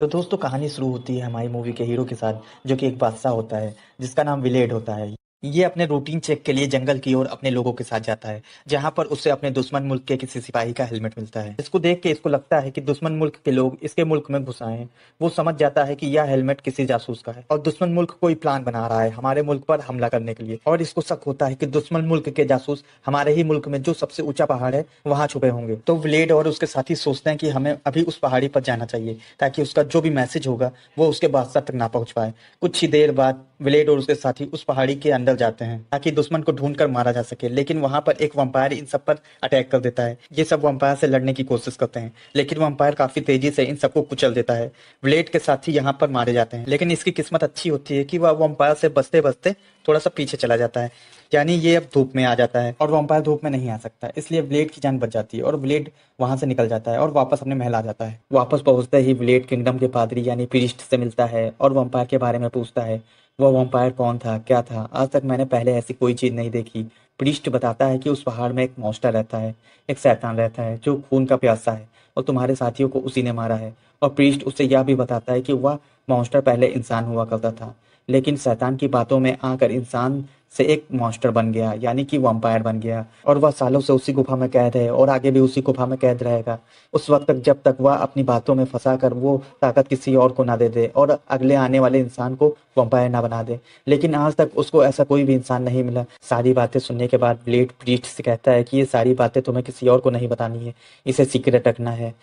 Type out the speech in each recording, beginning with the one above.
तो दोस्तों कहानी शुरू होती है हमारी मूवी के हीरो के साथ जो कि एक बादशाह होता है जिसका नाम विलेड होता है ये अपने रूटीन चेक के लिए जंगल की ओर अपने लोगों के साथ जाता है जहां पर उसे अपने दुश्मन मुल्क के किसी सिपाही का हेलमेट मिलता है इसको देख के इसको लगता है कि दुश्मन मुल्क के लोग इसके मुल्क में घुस आए हैं वो समझ जाता है कि यह हेलमेट किसी जासूस का है और दुश्मन मुल्क कोई प्लान बना रहा है हमारे मुल्क पर हमला करने के लिए और इसको शक होता है कि दुश्मन मुल्क के जासूस हमारे ही मुल्क में जो सबसे ऊंचा पहाड़ है वहां छुपे होंगे तो व्लेड और उसके साथी सोचते हैं कि हमें अभी उस पहाड़ी पर जाना चाहिए ताकि उसका जो भी मैसेज होगा वो उसके बादशाह तक ना पहुंच पाए कुछ ही देर बाद व्लेड और उसके साथी उस पहाड़ी के अंदर अंदर जाते हैं ताकि दुश्मन को ढूंढ कर मारा जा सके लेकिन वहां पर एक वम्पायर इन सब पर अटैक कर देता है ये सब वम्पायर से लड़ने की कोशिश करते हैं लेकिन वम्पायर काफी तेजी से इन सबको कुचल देता है ब्लेड के साथ ही यहाँ पर मारे जाते हैं लेकिन इसकी किस्मत अच्छी होती है कि वह वम्पायर से बचते बचते थोड़ा सा पीछे चला जाता है यानी ये अब धूप में आ जाता है और वम्पायर धूप में नहीं आ सकता इसलिए ब्लेड की जान बच जाती है और ब्लेड वहां से निकल जाता है और वापस अपने महल आ जाता है वापस पहुंचते ही ब्लेड किंगडम के पादरी यानी पीरिस्ट से मिलता है और वम्पायर के बारे में पूछता है वह वम्पायर कौन था क्या था आज तक मैंने पहले ऐसी कोई चीज़ नहीं देखी पृष्ठ बताता है कि उस पहाड़ में एक मॉस्टर रहता है एक शैतान रहता है जो खून का प्यासा है और तुम्हारे साथियों को उसी ने मारा है और पृष्ठ उसे यह भी बताता है कि वह मॉस्टर पहले इंसान हुआ करता था लेकिन शैतान की बातों में आकर इंसान से एक मॉन्स्टर बन गया यानी कि वम्पायर बन गया और वह सालों से उसी गुफा में कैद है और आगे भी उसी गुफा में कैद रहेगा उस वक्त तक जब तक वह अपनी बातों में फंसा कर वो ताकत किसी और को ना दे दे और अगले आने वाले इंसान को वम्पायर ना बना दे लेकिन आज तक उसको ऐसा कोई भी इंसान नहीं मिला सारी बातें सुनने के बाद ब्लेड प्रीट से कहता है कि ये सारी बातें तुम्हें किसी और को नहीं बतानी है इसे सीक्रेट रखना है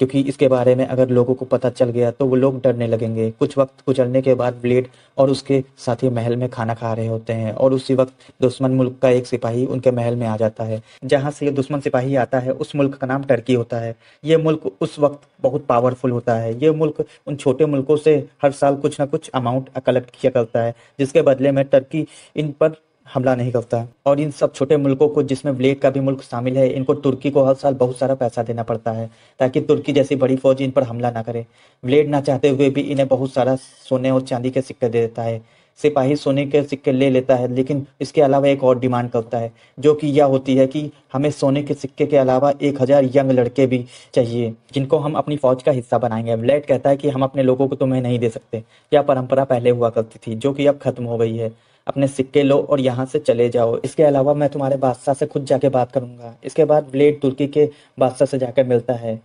क्योंकि इसके बारे में अगर लोगों को पता चल गया तो वो लोग डरने लगेंगे कुछ वक्त गुजरने के बाद ब्लेड और उसके साथी महल में खाना खा रहे होते हैं और उसी वक्त दुश्मन मुल्क का एक सिपाही उनके महल में आ जाता है जहाँ से ये दुश्मन सिपाही आता है उस मुल्क का नाम टर्की होता है ये मुल्क उस वक्त बहुत पावरफुल होता है ये मुल्क उन छोटे मुल्कों से हर साल कुछ ना कुछ अमाउंट कलेक्ट किया करता है जिसके बदले में टर्की इन पर हमला नहीं करता और इन सब छोटे मुल्कों को जिसमें ब्लेक का भी मुल्क शामिल है इनको तुर्की को हर साल बहुत सारा पैसा देना पड़ता है ताकि तुर्की जैसी बड़ी फौज इन पर हमला ना करे ब्लेड ना चाहते हुए भी इन्हें बहुत सारा सोने और चांदी के सिक्के दे देता है सिपाही सोने के सिक्के ले लेता है लेकिन इसके अलावा एक और डिमांड करता है जो कि यह होती है कि हमें सोने के सिक्के के अलावा एक हज़ार यंग लड़के भी चाहिए जिनको हम अपनी फौज का हिस्सा बनाएंगे ब्लेड कहता है कि हम अपने लोगों को तुम्हें नहीं दे सकते यह परंपरा पहले हुआ करती थी जो कि अब खत्म हो गई है अपने सिक्के लो और यहाँ से चले जाओ इसके अलावा मैं तुम्हारे बादशाह से खुद जाके बात करूँगा इसके बाद ब्लेड तुर्की के बादशाह से जाकर मिलता है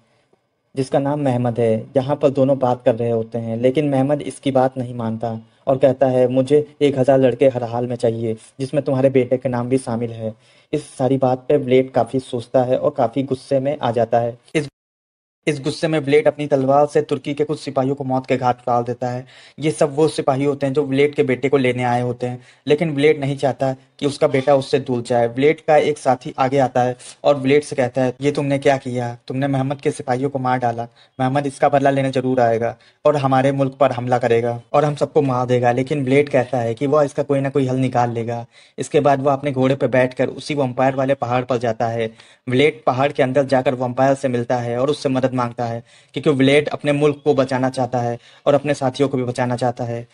जिसका नाम महमद है यहाँ पर दोनों बात कर रहे होते हैं लेकिन महमद इसकी बात नहीं मानता और कहता है मुझे एक हज़ार लड़के हर हाल में चाहिए जिसमें तुम्हारे बेटे का नाम भी शामिल है इस सारी बात पे ब्लेड काफ़ी सोचता है और काफ़ी गुस्से में आ जाता है इस इस गुस्से में ब्लेड अपनी तलवार से तुर्की के कुछ सिपाहियों को मौत के घाट डाल देता है ये सब वो सिपाही होते हैं जो ब्लेड के बेटे को लेने आए होते हैं लेकिन ब्लेड नहीं चाहता कि उसका बेटा उससे दूर जाए ब्लेड का एक साथी आगे आता है और ब्लेड से कहता है ये तुमने क्या किया तुमने महमद के सिपाहियों को मार डाला महमद इसका बदला लेने जरूर आएगा और हमारे मुल्क पर हमला करेगा और हम सबको मार देगा लेकिन ब्लेड कहता है कि वह इसका कोई ना कोई हल निकाल लेगा इसके बाद वह अपने घोड़े पर बैठ उसी वम्पायर वाले पहाड़ पर जाता है ब्लेड पहाड़ के अंदर जाकर वम्पायर से मिलता है और उससे मदद मांगता है क्योंकि विलेट अपने मुल्क को बचाना चाहता है और अपने साथियों को भी बचाना चाहता है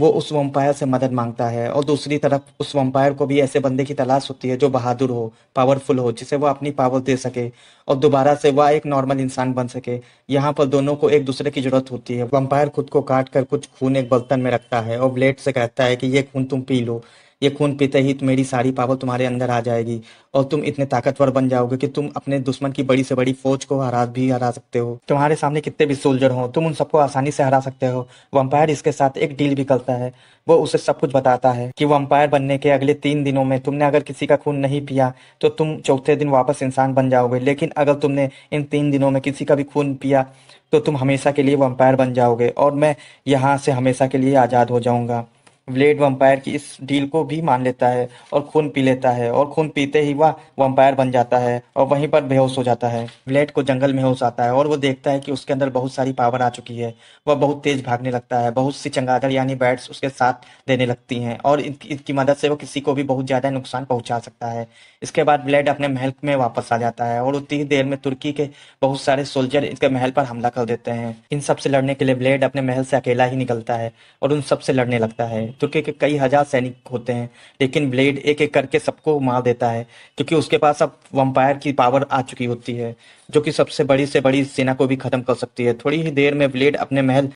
वो उस वम्पायर से मदद मांगता है और दूसरी तरफ उस वम्पायर को भी ऐसे बंदे की तलाश होती है जो बहादुर हो पावरफुल हो जिसे वो अपनी पावर दे सके और दोबारा से वह एक नॉर्मल इंसान बन सके यहाँ पर दोनों को एक दूसरे की जरूरत होती है वम्पायर खुद को काट कर कुछ खून एक बर्तन में रखता है और ब्लेड से कहता है कि ये खून तुम पी लो ये खून पीते ही मेरी सारी पावर तुम्हारे अंदर आ जाएगी और तुम इतने ताकतवर बन जाओगे कि तुम अपने दुश्मन की बड़ी से बड़ी फौज को हरा भी हरा सकते हो तुम्हारे सामने कितने भी सोल्जर हो तुम उन सबको आसानी से हरा सकते हो वम्पायर इसके साथ एक डील भी करता है वो उसे सब कुछ बताता है कि वम्पायर बनने के अगले तीन दिनों में तुमने अगर किसी का खून नहीं पिया तो तुम चौथे दिन वापस इंसान बन जाओगे लेकिन अगर तुमने इन तीन दिनों में किसी का भी खून पिया तो तुम हमेशा के लिए वम्पायर बन जाओगे और मैं यहाँ से हमेशा के लिए आज़ाद हो जाऊँगा ब्लेड वम्पायर की इस डील को भी मान लेता है और खून पी लेता है और खून पीते ही वह वम्पायर बन जाता है और वहीं पर बेहोश हो जाता है ब्लेड को जंगल में होश आता है और वो देखता है कि उसके अंदर बहुत सारी पावर आ चुकी है वह बहुत तेज भागने लगता है बहुत सी चंगादड़ यानी बैट्स उसके साथ देने लगती हैं और इसकी मदद से वो किसी को भी बहुत ज़्यादा नुकसान पहुंचा सकता है इसके बाद ब्लेड अपने महल में वापस आ जाता है और उतनी ही देर में तुर्की के बहुत सारे सोल्जर इसके महल पर हमला कर देते हैं इन सब से लड़ने के लिए ब्लेड अपने महल से अकेला ही निकलता है और उन सब से लड़ने लगता है तुर्की के कई हजार सैनिक होते हैं लेकिन ब्लेड एक एक करके सबको मार देता है क्योंकि उसके पास अब वम्पायर की पावर आ चुकी होती है जो कि सबसे बड़ी से बड़ी सेना को भी खत्म कर सकती है थोड़ी ही देर में ब्लेड अपने महल